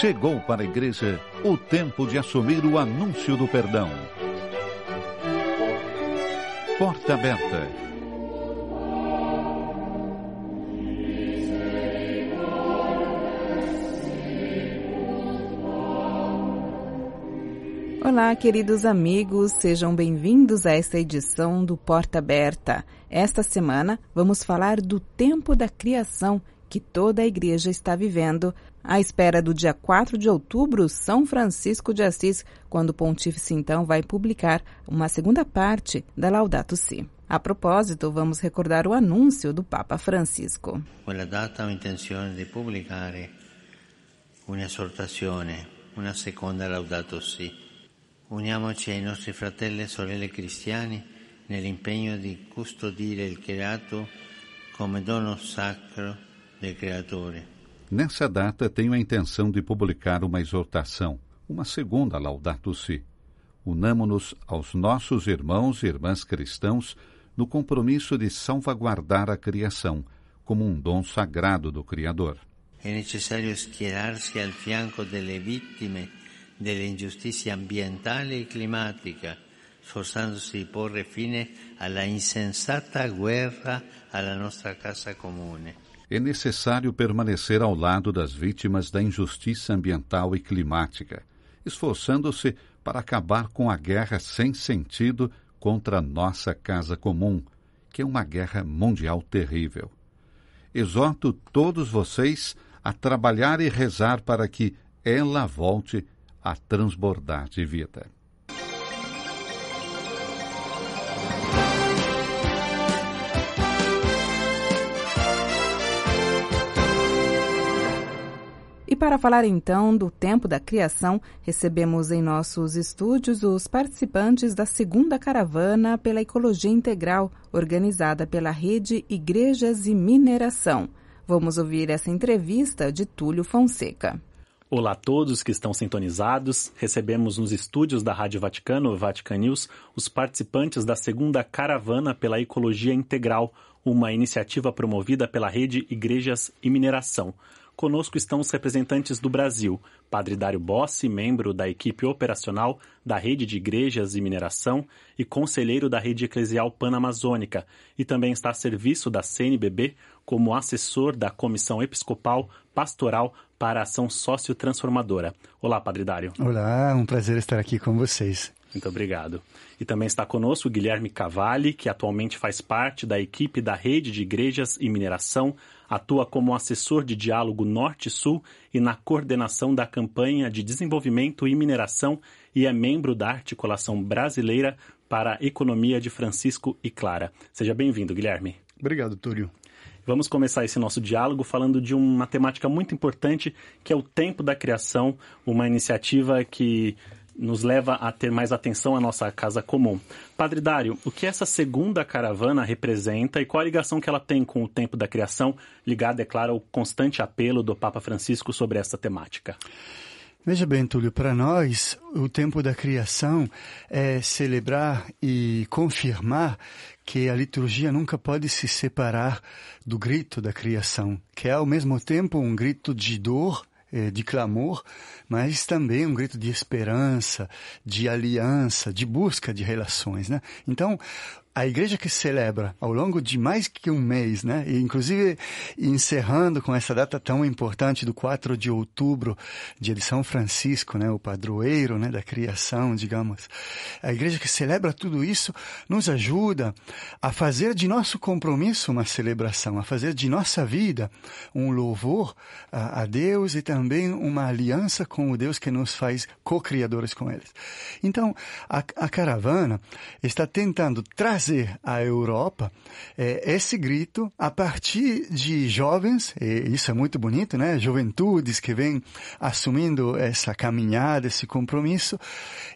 Chegou para a igreja o tempo de assumir o anúncio do perdão. Porta aberta. Olá, queridos amigos, sejam bem-vindos a esta edição do Porta Aberta. Esta semana vamos falar do tempo da criação que toda a igreja está vivendo, à espera do dia 4 de outubro, São Francisco de Assis, quando o pontífice então vai publicar uma segunda parte da Laudato Si. A propósito, vamos recordar o anúncio do Papa Francisco. Quella data ho intenzione di pubblicare un'esortazione, una seconda Laudato Si. Uniamoci ai nostri fratelli e sorelle cristiani nell'impegno di custodire il creato come dono sacro Nessa data, tenho a intenção de publicar uma exortação, uma segunda Laudato Si. Unamo-nos aos nossos irmãos e irmãs cristãos no compromisso de salvaguardar a criação como um dom sagrado do Criador. É necessário esquecer-se ao fianco delle da injustiça ambiental e climática, esforçando-se porre fine à insensata guerra à nossa casa comune é necessário permanecer ao lado das vítimas da injustiça ambiental e climática, esforçando-se para acabar com a guerra sem sentido contra nossa casa comum, que é uma guerra mundial terrível. Exorto todos vocês a trabalhar e rezar para que ela volte a transbordar de vida. para falar então do tempo da criação, recebemos em nossos estúdios os participantes da segunda caravana pela ecologia integral, organizada pela rede Igrejas e Mineração. Vamos ouvir essa entrevista de Túlio Fonseca. Olá a todos que estão sintonizados. Recebemos nos estúdios da Rádio Vaticano, Vatican News, os participantes da segunda caravana pela ecologia integral, uma iniciativa promovida pela rede Igrejas e Mineração conosco estão os representantes do Brasil. Padre Dário Bossi, membro da equipe operacional da Rede de Igrejas e Mineração e conselheiro da Rede Eclesial Panamazônica, e também está a serviço da CNBB como assessor da Comissão Episcopal Pastoral para a Ação Sócio Transformadora. Olá, Padre Dário. Olá, um prazer estar aqui com vocês. Muito obrigado. E também está conosco o Guilherme Cavalli, que atualmente faz parte da equipe da Rede de Igrejas e Mineração, Atua como assessor de diálogo Norte-Sul e na coordenação da campanha de desenvolvimento e mineração e é membro da articulação brasileira para a economia de Francisco e Clara. Seja bem-vindo, Guilherme. Obrigado, Túlio. Vamos começar esse nosso diálogo falando de uma temática muito importante, que é o tempo da criação, uma iniciativa que nos leva a ter mais atenção à nossa casa comum. Padre Dário, o que essa segunda caravana representa e qual a ligação que ela tem com o tempo da criação, ligada, é claro, ao constante apelo do Papa Francisco sobre essa temática? Veja bem, Túlio, para nós, o tempo da criação é celebrar e confirmar que a liturgia nunca pode se separar do grito da criação, que é ao mesmo tempo um grito de dor é, de clamor, mas também um grito de esperança, de aliança, de busca de relações. Né? Então, a igreja que celebra ao longo de mais que um mês, né? E inclusive encerrando com essa data tão importante do 4 de outubro, dia de São Francisco, né? O padroeiro, né? Da criação, digamos. A igreja que celebra tudo isso nos ajuda a fazer de nosso compromisso uma celebração, a fazer de nossa vida um louvor a, a Deus e também uma aliança com o Deus que nos faz co-criadores com eles. Então, a, a caravana está tentando trazer trazer à Europa é, esse grito a partir de jovens, isso é muito bonito, né? Juventudes que vêm assumindo essa caminhada, esse compromisso,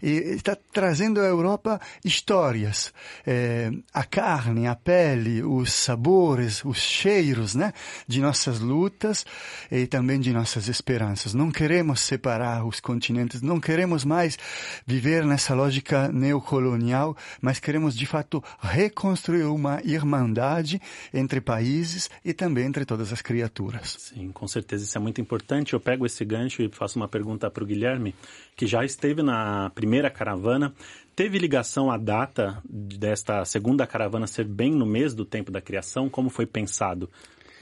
e está trazendo à Europa histórias, é, a carne, a pele, os sabores, os cheiros, né? De nossas lutas e também de nossas esperanças. Não queremos separar os continentes, não queremos mais viver nessa lógica neocolonial, mas queremos de fato reconstruiu uma irmandade entre países e também entre todas as criaturas. Sim, com certeza isso é muito importante. Eu pego esse gancho e faço uma pergunta para o Guilherme, que já esteve na primeira caravana. Teve ligação à data desta segunda caravana ser bem no mês do tempo da criação? Como foi pensado?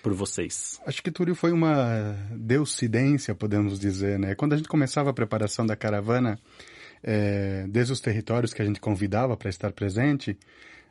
por vocês? Acho que Túlio foi uma deucidência, podemos dizer, né? Quando a gente começava a preparação da caravana, é, desde os territórios que a gente convidava para estar presente,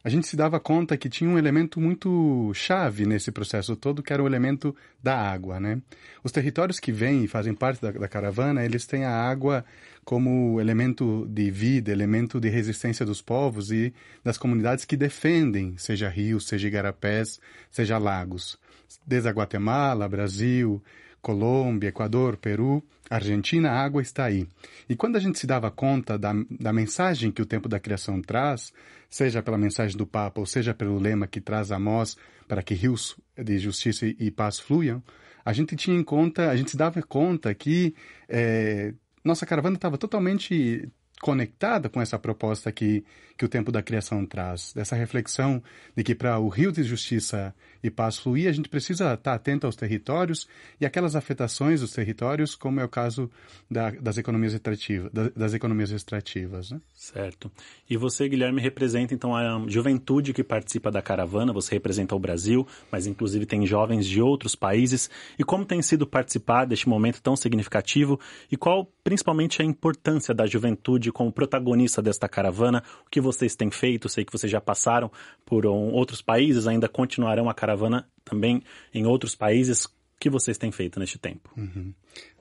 a gente se dava conta que tinha um elemento muito chave nesse processo todo, que era o elemento da água, né? Os territórios que vêm e fazem parte da, da caravana, eles têm a água como elemento de vida, elemento de resistência dos povos e das comunidades que defendem, seja rios, seja igarapés, seja lagos. Desde a Guatemala, Brasil, Colômbia, Equador, Peru, Argentina, a água está aí. E quando a gente se dava conta da, da mensagem que o tempo da criação traz, seja pela mensagem do Papa ou seja pelo lema que traz Amós para que rios de justiça e paz fluiam, a gente tinha em conta, a gente se dava conta que é, nossa caravana estava totalmente conectada com essa proposta que, que o tempo da criação traz, dessa reflexão de que para o rio de justiça e paz fluir, a gente precisa estar tá atento aos territórios e aquelas afetações dos territórios, como é o caso da, das economias extrativas. Das economias extrativas né? Certo. E você, Guilherme, representa então a juventude que participa da caravana, você representa o Brasil, mas inclusive tem jovens de outros países. E como tem sido participar deste momento tão significativo e qual principalmente é a importância da juventude como protagonista desta caravana? O que vocês têm feito? Sei que vocês já passaram por um, outros países, ainda continuarão a caravana caravana também em outros países que vocês têm feito neste tempo? Uhum.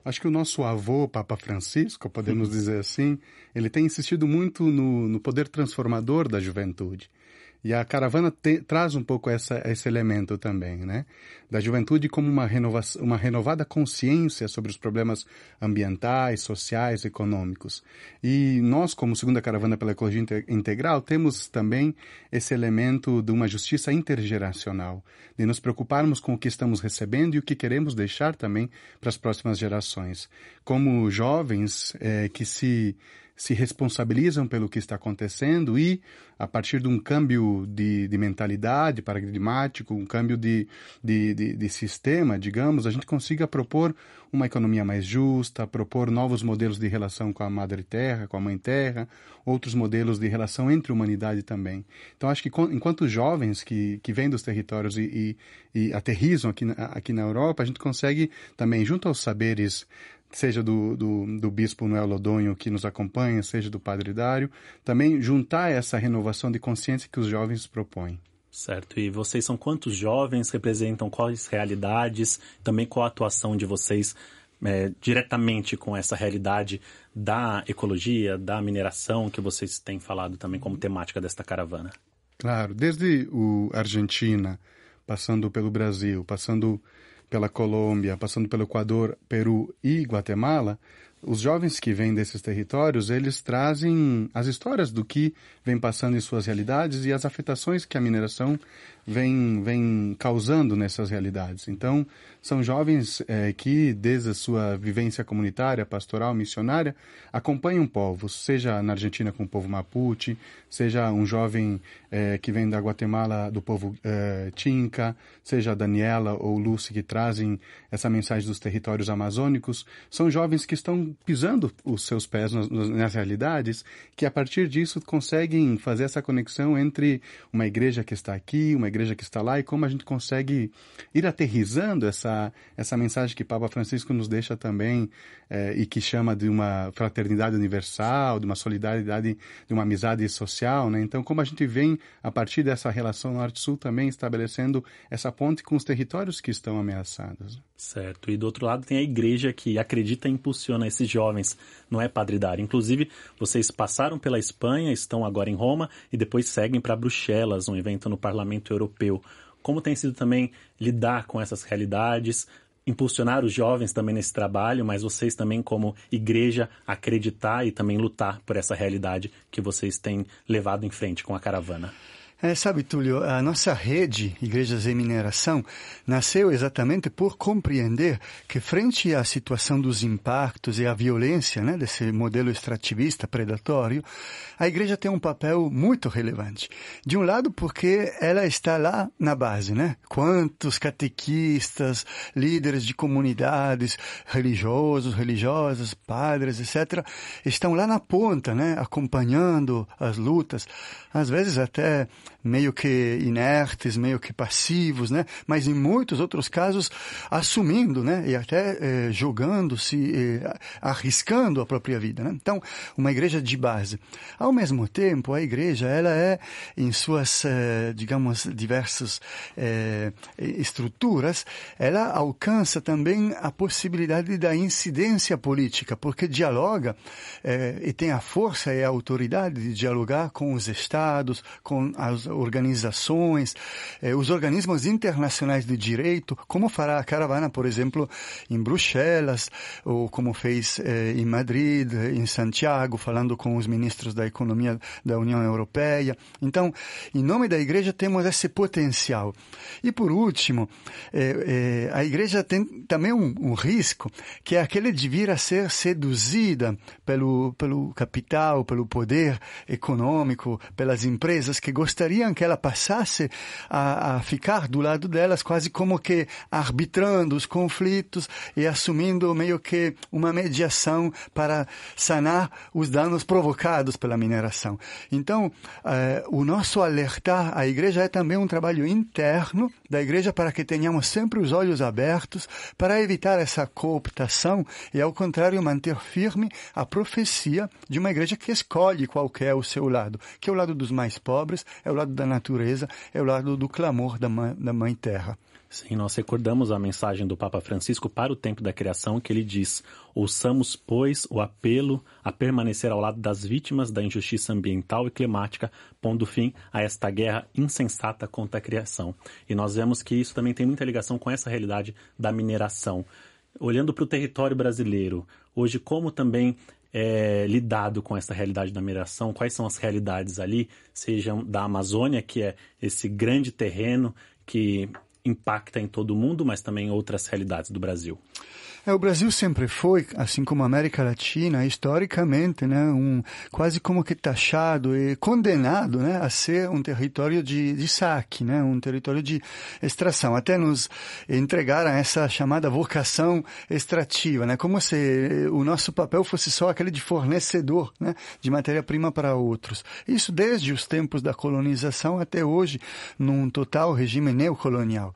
Acho que o nosso avô, Papa Francisco, podemos uhum. dizer assim, ele tem insistido muito no, no poder transformador da juventude. E a caravana te, traz um pouco essa, esse elemento também, né? Da juventude como uma, renova, uma renovada consciência sobre os problemas ambientais, sociais, econômicos. E nós, como Segunda Caravana pela Ecologia Integral, temos também esse elemento de uma justiça intergeracional, de nos preocuparmos com o que estamos recebendo e o que queremos deixar também para as próximas gerações. Como jovens eh, que se se responsabilizam pelo que está acontecendo e, a partir de um câmbio de, de mentalidade paradigmático, um câmbio de, de, de, de sistema, digamos, a gente consiga propor uma economia mais justa, propor novos modelos de relação com a Madre Terra, com a Mãe Terra, outros modelos de relação entre humanidade também. Então, acho que enquanto jovens que, que vêm dos territórios e, e, e aterrizam aqui aqui na Europa, a gente consegue também, junto aos saberes seja do, do, do bispo Noel Lodonho que nos acompanha, seja do padre Dário, também juntar essa renovação de consciência que os jovens propõem. Certo, e vocês são quantos jovens, representam quais realidades, também qual a atuação de vocês é, diretamente com essa realidade da ecologia, da mineração, que vocês têm falado também como temática desta caravana? Claro, desde o Argentina, passando pelo Brasil, passando pela Colômbia, passando pelo Equador, Peru e Guatemala, os jovens que vêm desses territórios, eles trazem as histórias do que vem passando em suas realidades e as afetações que a mineração vem, vem causando nessas realidades. Então, são jovens é, que, desde a sua vivência comunitária, pastoral, missionária, acompanham povos, seja na Argentina com o povo Mapuche, seja um jovem é, que vem da Guatemala do povo é, Tinca, seja Daniela ou Lucy que trazem essa mensagem dos territórios amazônicos, são jovens que estão pisando os seus pés nas, nas realidades, que a partir disso conseguem fazer essa conexão entre uma igreja que está aqui, uma igreja que está lá e como a gente consegue ir aterrizando essa, essa mensagem que Papa Francisco nos deixa também eh, e que chama de uma fraternidade universal, de uma solidariedade, de uma amizade social. Né? Então, como a gente vem, a partir dessa relação norte-sul, também estabelecendo essa ponte com os territórios que estão ameaçados. Certo. E do outro lado tem a igreja que acredita e impulsiona esses jovens, não é, Padre Dário? Inclusive, vocês passaram pela Espanha, estão agora em Roma e depois seguem para Bruxelas, um evento no Parlamento Europeu. Como tem sido também lidar com essas realidades, impulsionar os jovens também nesse trabalho, mas vocês também, como igreja, acreditar e também lutar por essa realidade que vocês têm levado em frente com a caravana? É, sabe, Túlio, a nossa rede Igrejas em Mineração nasceu exatamente por compreender que, frente à situação dos impactos e à violência né, desse modelo extrativista predatório, a igreja tem um papel muito relevante. De um lado, porque ela está lá na base, né? Quantos catequistas, líderes de comunidades, religiosos, religiosas, padres, etc., estão lá na ponta, né? Acompanhando as lutas, às vezes até meio que inertes, meio que passivos, né? mas em muitos outros casos assumindo né? e até eh, jogando-se, eh, arriscando a própria vida. Né? Então, uma igreja de base. Ao mesmo tempo, a igreja ela é, em suas, eh, digamos, diversas eh, estruturas, ela alcança também a possibilidade da incidência política, porque dialoga eh, e tem a força e a autoridade de dialogar com os estados, com a as organizações, eh, os organismos internacionais de direito, como fará a caravana, por exemplo, em Bruxelas, ou como fez eh, em Madrid, em Santiago, falando com os ministros da Economia da União Europeia. Então, em nome da Igreja, temos esse potencial. E, por último, eh, eh a Igreja tem também um, um risco, que é aquele de vir a ser seduzida pelo, pelo capital, pelo poder econômico, pelas empresas que gostam gostariam que ela passasse a, a ficar do lado delas, quase como que arbitrando os conflitos e assumindo meio que uma mediação para sanar os danos provocados pela mineração. Então, eh, o nosso alertar à igreja é também um trabalho interno da igreja para que tenhamos sempre os olhos abertos para evitar essa cooptação e, ao contrário, manter firme a profecia de uma igreja que escolhe qual é o seu lado, que é o lado dos mais pobres, é o o lado da natureza, é o lado do clamor da mãe, da mãe terra. Sim, nós recordamos a mensagem do Papa Francisco para o tempo da criação, que ele diz: ouçamos, pois, o apelo a permanecer ao lado das vítimas da injustiça ambiental e climática, pondo fim a esta guerra insensata contra a criação. E nós vemos que isso também tem muita ligação com essa realidade da mineração. Olhando para o território brasileiro, hoje, como também é, lidado com essa realidade da mineração? Quais são as realidades ali, sejam da Amazônia, que é esse grande terreno que impacta em todo o mundo, mas também outras realidades do Brasil? É, o Brasil sempre foi, assim como a América Latina, historicamente, né, um, quase como que taxado e condenado né, a ser um território de, de saque, né, um território de extração. Até nos entregaram essa chamada vocação extrativa, né, como se eh, o nosso papel fosse só aquele de fornecedor né, de matéria-prima para outros. Isso desde os tempos da colonização até hoje, num total regime neocolonial.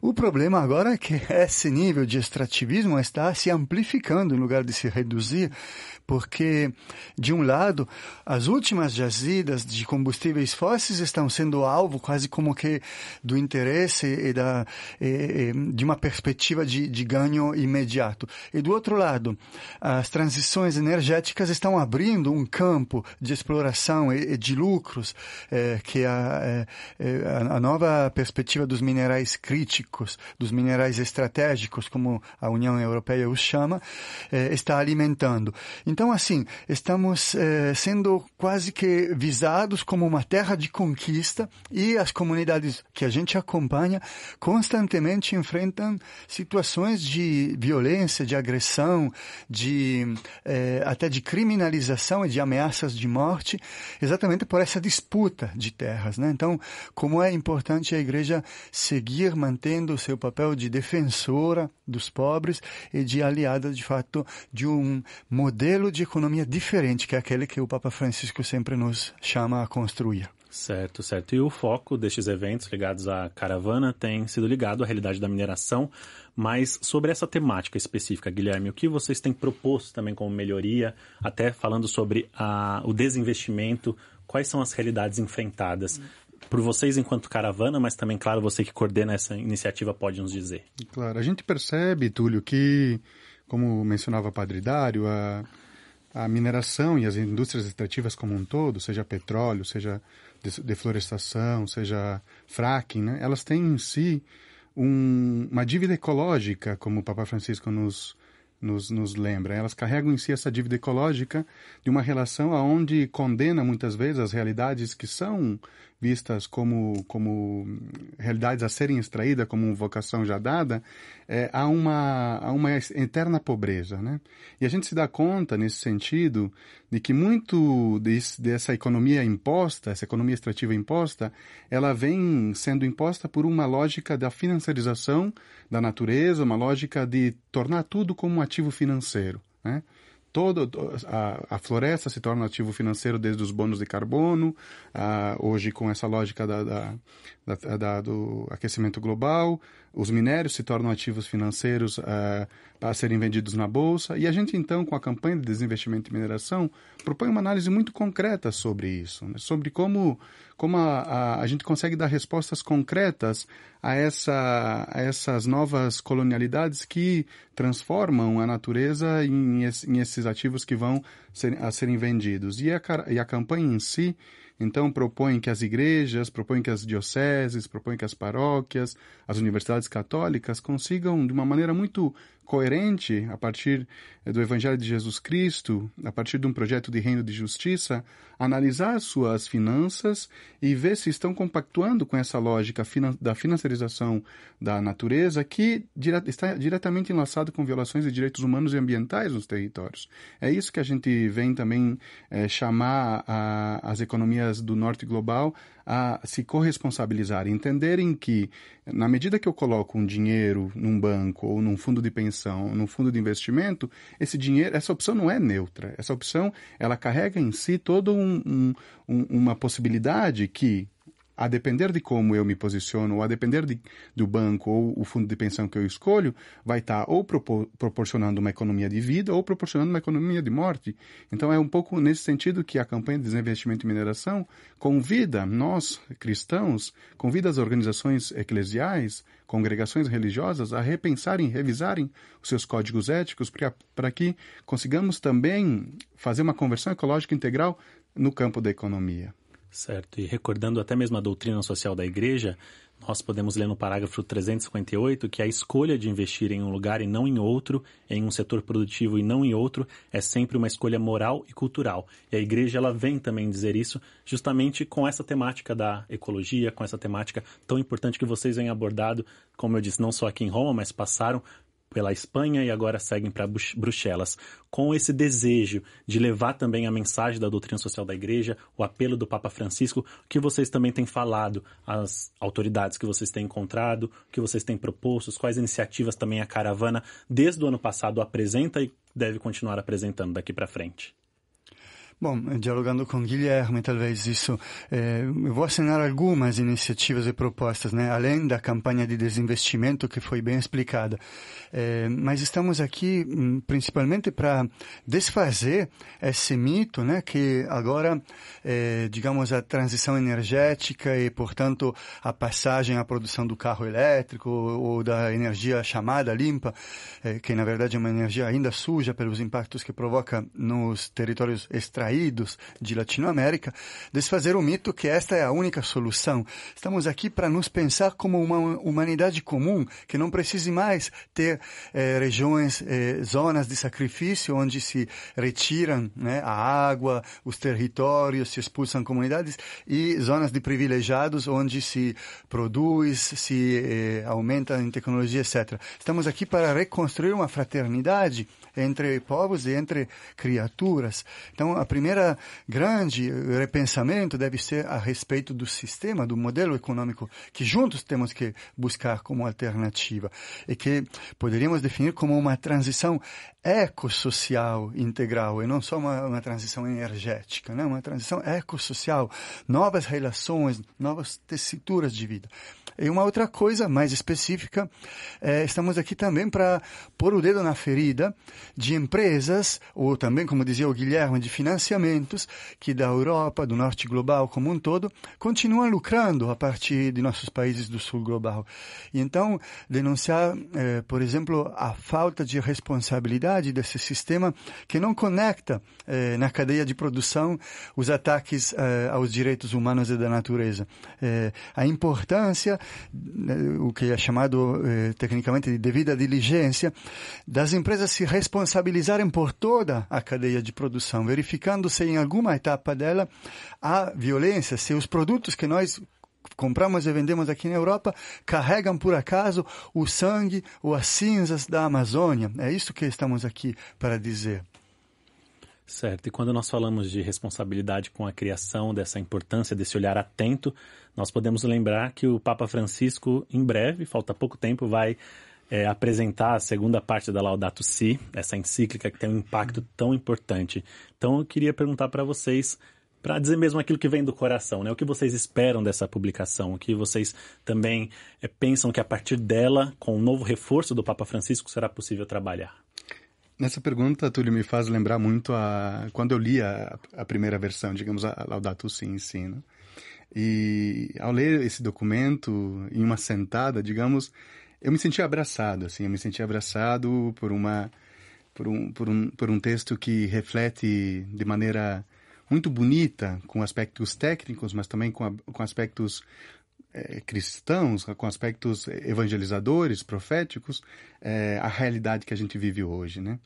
O problema agora é que esse nível de extrativismo está se amplificando em lugar de se reduzir, porque, de um lado, as últimas jazidas de combustíveis fósseis estão sendo alvo quase como que do interesse e da, e, e, de uma perspectiva de, de ganho imediato. E, do outro lado, as transições energéticas estão abrindo um campo de exploração e, e de lucros eh, que é a, eh, eh, a, a nova perspectiva dos minerais críticos, dos minerais estratégicos, como a União Europeia, Europeia os chama, eh, está alimentando. Então, assim, estamos eh, sendo quase que visados como uma terra de conquista e as comunidades que a gente acompanha constantemente enfrentam situações de violência, de agressão, de eh, até de criminalização e de ameaças de morte, exatamente por essa disputa de terras. Né? Então, como é importante a igreja seguir mantendo o seu papel de defensora dos pobres e de aliada, de fato, de um modelo de economia diferente, que é aquele que o Papa Francisco sempre nos chama a construir. Certo, certo. E o foco destes eventos ligados à caravana tem sido ligado à realidade da mineração, mas sobre essa temática específica, Guilherme, o que vocês têm proposto também como melhoria, até falando sobre a, o desinvestimento, quais são as realidades enfrentadas por vocês enquanto caravana, mas também, claro, você que coordena essa iniciativa pode nos dizer. Claro, a gente percebe, Túlio, que, como mencionava Padre Dário, a, a mineração e as indústrias extrativas como um todo, seja petróleo, seja deflorestação, seja fracking, né, elas têm em si um, uma dívida ecológica, como o Papa Francisco nos, nos, nos, lembra. Elas carregam em si essa dívida ecológica de uma relação aonde condena muitas vezes as realidades que são vistas como, como realidades a serem extraídas, como vocação já dada, é, há, uma, há uma eterna pobreza. Né? E a gente se dá conta, nesse sentido, de que muito desse, dessa economia imposta, essa economia extrativa imposta, ela vem sendo imposta por uma lógica da financiarização da natureza, uma lógica de tornar tudo como um ativo financeiro. Né? Todo, a, a, floresta se torna ativo financeiro desde os bônus de carbono, a, hoje com essa lógica da, da, da, da, do aquecimento global, os minérios se tornam ativos financeiros uh, para serem vendidos na Bolsa. E a gente, então, com a campanha de desinvestimento em mineração, propõe uma análise muito concreta sobre isso, né? sobre como, como a, a, a, gente consegue dar respostas concretas a, essa, a essas novas colonialidades que transformam a natureza em, em esses ativos que vão ser, a serem vendidos. E a, e a campanha em si então, propõem que as igrejas, propõem que as dioceses, propõem que as paróquias, as universidades católicas consigam, de uma maneira muito coerente a partir eh, do Evangelho de Jesus Cristo, a partir de um projeto de reino de justiça, analisar suas finanças e ver se estão compactuando com essa lógica da financiarização da natureza que está diretamente enlaçado com violações de direitos humanos e ambientais nos territórios. É isso que a gente vem também é, chamar a, as economias do norte global a se corresponsabilizar, entenderem que, na medida que eu coloco um dinheiro num banco, ou num fundo de pensão, ou num fundo de investimento, esse dinheiro, essa opção não é neutra. Essa opção, ela carrega em si toda um, um, uma possibilidade que, a depender de como eu me posiciono, ou a depender de, do banco ou o fundo de pensão que eu escolho, vai estar tá ou propor, proporcionando uma economia de vida ou proporcionando uma economia de morte. Então é um pouco nesse sentido que a campanha de desinvestimento e mineração convida nós, cristãos, convida as organizações eclesiais, congregações religiosas a repensarem, revisarem os seus códigos éticos para que consigamos também fazer uma conversão ecológica integral no campo da economia. Certo, e recordando até mesmo a doutrina social da igreja, nós podemos ler no parágrafo 358 que a escolha de investir em um lugar e não em outro, em um setor produtivo e não em outro, é sempre uma escolha moral e cultural. E a igreja ela vem também dizer isso justamente com essa temática da ecologia, com essa temática tão importante que vocês vêm abordado, como eu disse, não só aqui em Roma, mas passaram pela Espanha e agora seguem para Bruxelas, com esse desejo de levar também a mensagem da doutrina social da Igreja, o apelo do Papa Francisco, que vocês também têm falado às autoridades que vocês têm encontrado, que vocês têm proposto, quais iniciativas também a caravana desde o ano passado apresenta e deve continuar apresentando daqui para frente. Bom, eh, dialogando com Guilherme, talvez isso. Eh, vou assinar algumas iniciativas e propostas, né? além da campanha de desinvestimento que foi bem explicada. Eh, mas estamos aqui hum, principalmente para desfazer esse mito né? que agora, eh, digamos, a transição energética e, portanto, a passagem à produção do carro elétrico ou da energia chamada limpa, eh, que na verdade é uma energia ainda suja pelos impactos que provoca nos territórios extraídos, caídos de Latinoamérica, desfazer o mito que esta é a única solução. Estamos aqui para nos pensar como uma humanidade comum que não precise mais ter eh, regiões, eh, zonas de sacrifício onde se retiram né, a água, os territórios, se expulsam comunidades e zonas de privilegiados onde se produz, se eh, aumenta em tecnologia, etc. Estamos aqui para reconstruir uma fraternidade entre povos e entre criaturas. Então, a primeira grande eh, repensamento deve ser a respeito do sistema, do modelo econômico que juntos temos que buscar como alternativa e que poderíamos definir como uma transição ecossocial integral e não só uma, uma transição energética, né? uma transição ecossocial, novas relações, novas tessituras de vida. E uma outra coisa mais específica, é, estamos aqui também para pôr o dedo na ferida de empresas, ou também, como dizia o Guilherme, de financiamentos, que da Europa, do norte global como um todo, continuam lucrando a partir de nossos países do sul global. E então, denunciar, é, por exemplo, a falta de responsabilidade desse sistema que não conecta é, na cadeia de produção os ataques é, aos direitos humanos e da natureza. É, a importância o que é chamado eh, tecnicamente de devida diligência, das empresas se responsabilizarem por toda a cadeia de produção, verificando se em alguma etapa dela há violência, se os produtos que nós compramos e vendemos aqui na Europa carregam por acaso o sangue ou as cinzas da Amazônia. É isso que estamos aqui para dizer. Certo, e quando nós falamos de responsabilidade com a criação, dessa importância, desse olhar atento, nós podemos lembrar que o Papa Francisco, em breve, falta pouco tempo, vai é, apresentar a segunda parte da Laudato Si, essa encíclica que tem um impacto tão importante. Então eu queria perguntar para vocês, para dizer mesmo aquilo que vem do coração, né? O que vocês esperam dessa publicação? O que vocês também é, pensam que a partir dela, com o novo reforço do Papa Francisco, será possível trabalhar? Nessa pergunta, Túlio, me faz lembrar muito a quando eu li a, a primeira versão, digamos, a Laudato Si em si, né? E ao ler esse documento em uma sentada, digamos, eu me senti abraçado, assim, eu me senti abraçado por uma por um, por um, por um texto que reflete de maneira muito bonita, com aspectos técnicos, mas também com, a, com aspectos é, cristãos, com aspectos evangelizadores, proféticos, é, a realidade que a gente vive hoje, né?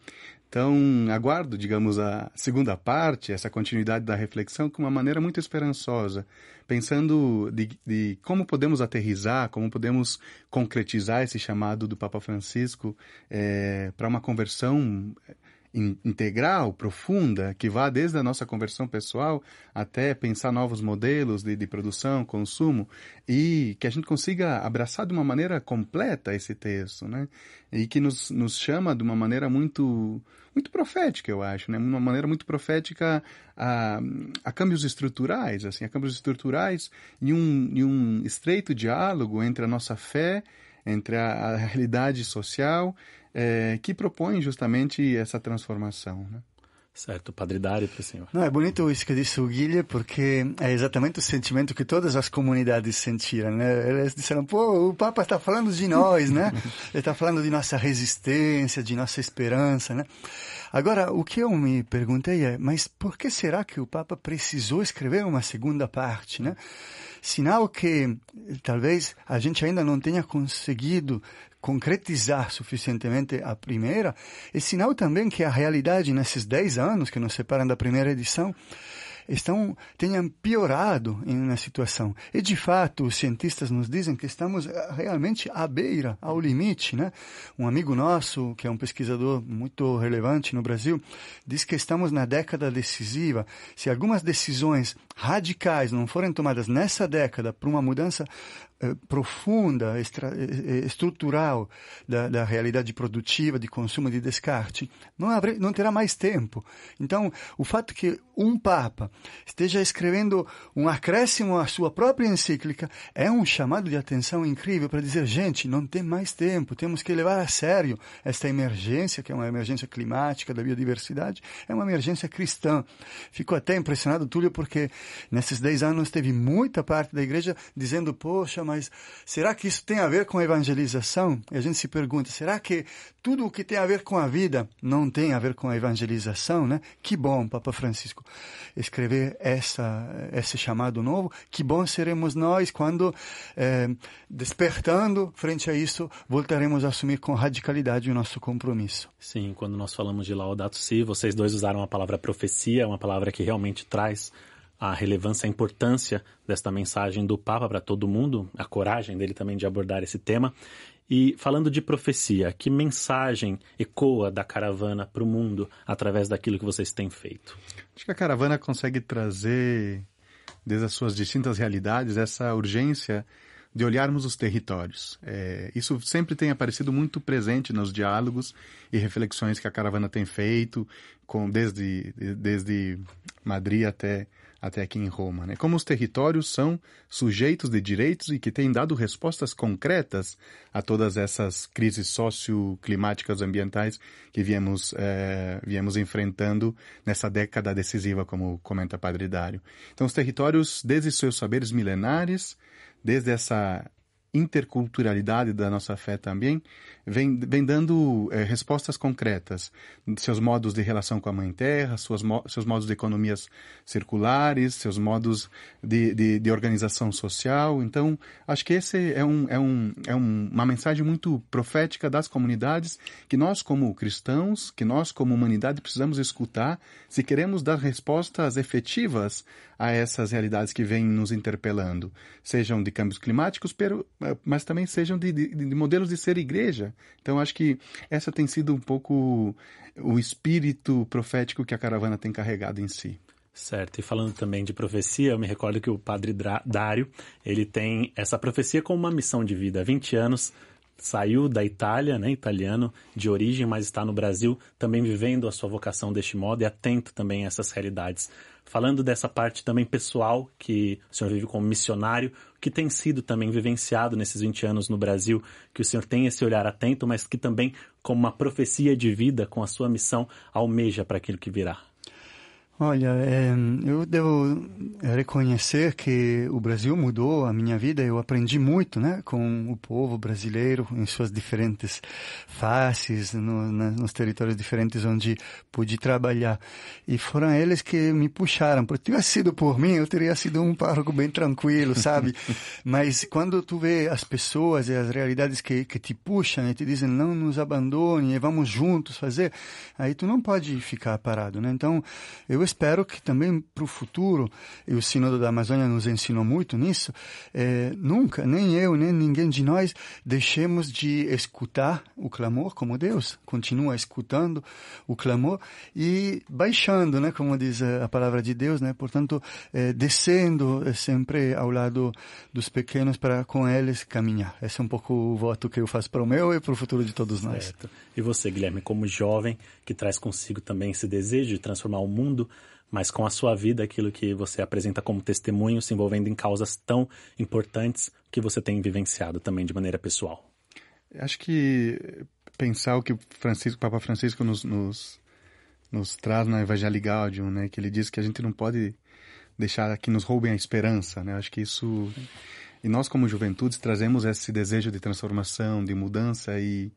Então, aguardo, digamos, a segunda parte, essa continuidade da reflexão, com uma maneira muito esperançosa, pensando de, de, como podemos aterrizar, como podemos concretizar esse chamado do Papa Francisco é, para uma conversão integral, profunda, que vá desde a nossa conversão pessoal até pensar novos modelos de, de produção, consumo, e que a gente consiga abraçar de uma maneira completa esse texto, né? E que nos, nos chama de uma maneira muito muito profética, eu acho, né? Uma maneira muito profética a, a câmbios estruturais, assim, a câmbios estruturais e um, e um estreito diálogo entre a nossa fé, entre a, a realidade social é, que propõe justamente essa transformação. Né? Certo, Padre Dário para o senhor. Não, é bonito isso que disse o Guilherme, porque é exatamente o sentimento que todas as comunidades sentiram, né? Eles disseram, pô, o Papa está falando de nós, né? Ele está falando de nossa resistência, de nossa esperança, né? Agora, o que eu me perguntei é, mas por que será que o Papa precisou escrever uma segunda parte, né? Sinal que talvez a gente ainda não tenha conseguido concretizar suficientemente a primeira, é sinal também que a realidade nesses 10 anos que nos separam da primeira edição estão tenham piorado na situação. E de fato, os cientistas nos dizem que estamos eh, realmente à beira, ao limite, né? Um amigo nosso, que é um pesquisador muito relevante no Brasil, diz que estamos na década decisiva. Se algumas decisões radicais não forem tomadas nessa década para uma mudança eh, profunda, extra, eh, eh, estrutural da, da, realidade produtiva, de consumo, de descarte, não, não terá mais tempo. Então, o fato que um Papa esteja escrevendo um acréscimo à sua própria encíclica é um chamado de atenção incrível para dizer: gente, não tem mais tempo, temos que levar a sério esta emergência, que é uma emergência climática, da biodiversidade, é uma emergência cristã. Fico até impressionado, Túlio, porque nesses 10 anos teve muita parte da igreja dizendo: poxa, mas será que isso tem a ver com a evangelização? E a gente se pergunta, será que tudo o que tem a ver com a vida não tem a ver com a evangelização, né? Que bom, Papa Francisco, escrever essa, esse chamado novo. Que bom seremos nós quando, é, despertando frente a isso, voltaremos a assumir com radicalidade o nosso compromisso. Sim, quando nós falamos de Laudato Si, vocês dois usaram a palavra profecia, uma palavra que realmente traz a relevância, a importância desta mensagem do Papa para todo mundo, a coragem dele também de abordar esse tema. E falando de profecia, que mensagem ecoa da caravana para o mundo através daquilo que vocês têm feito? Acho que a caravana consegue trazer, desde as suas distintas realidades, essa urgência de olharmos os territórios. É, isso sempre tem aparecido muito presente nos diálogos e reflexões que a caravana tem feito, com desde, desde Madrid até até aqui em Roma, né? como os territórios são sujeitos de direitos e que têm dado respostas concretas a todas essas crises socioclimáticas ambientais que viemos, é, viemos enfrentando nessa década decisiva, como comenta Padre Dário. Então, os territórios, desde seus saberes milenares, desde essa interculturalidade da nossa fé também, vem, vem dando é, respostas concretas. Seus modos de relação com a Mãe Terra, suas, seus modos de economias circulares, seus modos de, de, de organização social. Então, acho que esse é, um, é, um, é um, uma mensagem muito profética das comunidades que nós, como cristãos, que nós, como humanidade, precisamos escutar se queremos dar respostas efetivas a essas realidades que vêm nos interpelando, sejam de câmbios climáticos, eh, mas também sejam de, de, de modelos de ser igreja. Então, acho que essa tem sido um pouco o espírito profético que a caravana tem carregado em si. Certo, e falando também de profecia, eu me recordo que o padre Dário, ele tem essa profecia como uma missão de vida há 20 anos, saiu da Itália, né, italiano de origem, mas está no Brasil, também vivendo a sua vocação deste modo e atento também a essas realidades falando dessa parte também pessoal, que o senhor vive como missionário, que tem sido também vivenciado nesses 20 anos no Brasil, que o senhor tem esse olhar atento, mas que também, como uma profecia de vida, com a sua missão, almeja para aquilo que virá. Olha, é, eu devo é reconhecer que o Brasil mudou a minha vida. Eu aprendi muito, né, com o povo brasileiro em suas diferentes faces, no, na, nos territórios diferentes onde pude trabalhar. E foram eles que me puxaram. Porque tivesse sido por mim, eu teria sido um pároco bem tranquilo, sabe? Mas quando tu vê as pessoas e as realidades que, que te puxam e te dizem não nos abandone, vamos juntos fazer, aí tu não pode ficar parado, né? Então, eu espero que também para o futuro e o Sínodo da Amazônia nos ensinou muito nisso, é, nunca, nem eu, nem ninguém de nós, deixemos de escutar o clamor como Deus continua escutando o clamor e baixando, né, como diz a palavra de Deus, né, portanto, é, descendo eh, sempre ao lado dos pequenos para com eles caminhar. Esse é um pouco o voto que eu faço para o meu e para o futuro de todos nós. Certo. E você, Guilherme, como jovem que traz consigo também esse desejo de transformar o mundo, mas com a sua vida, aquilo que você apresenta como testemunho, se envolvendo em causas tão importantes que você tem vivenciado também de maneira pessoal. Acho que pensar o que Francisco, Papa Francisco nos, nos, nos traz na Evangelii Gaudium, né, que ele diz que a gente não pode deixar que nos roubem a esperança, né? Acho que isso e nós como juventudes trazemos esse desejo de transformação, de mudança e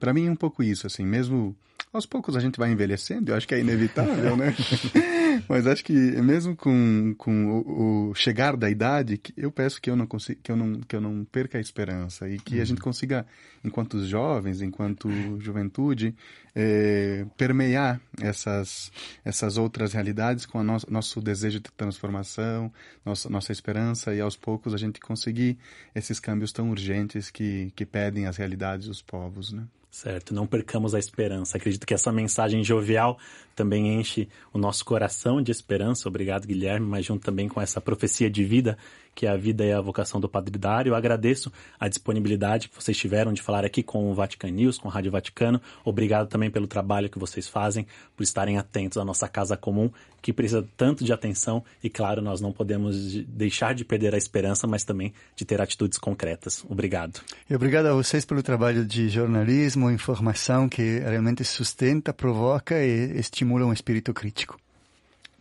para mim é um pouco isso, assim, mesmo aos poucos a gente vai envelhecendo, eu acho que é inevitável, né? Mas acho que mesmo com, com o, o, chegar da idade, eu peço que eu não consiga, que eu não, que eu não perca a esperança e que uhum. a gente uhum. consiga, enquanto jovens, enquanto juventude, é, permear essas, essas outras realidades com o nosso desejo de transformação, nossa, nossa esperança e aos poucos a gente conseguir esses câmbios tão urgentes que, que pedem as realidades dos povos, né? Certo, não percamos a esperança. Acredito que essa mensagem jovial também enche o nosso coração vocação de esperança, obrigado Guilherme, mas junto também com essa profecia de vida, que é a vida e a vocação do Padre Dário. Eu agradeço a disponibilidade que vocês tiveram de falar aqui com o Vatican News, com a Rádio Vaticano. Obrigado também pelo trabalho que vocês fazem, por estarem atentos à nossa casa comum, que precisa tanto de atenção e, claro, nós não podemos deixar de perder a esperança, mas também de ter atitudes concretas. Obrigado. E obrigado a vocês pelo trabalho de jornalismo, informação que realmente sustenta, provoca e estimula um espírito crítico.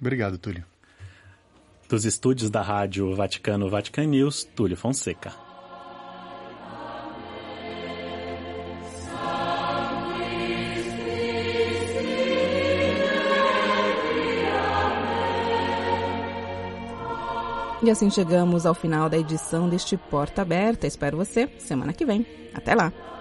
Obrigado, Túlio. Dos estúdios da Rádio Vaticano Vatican News, Túlio Fonseca. E assim chegamos ao final da edição deste Porta Aberta. Espero você semana que vem. Até lá!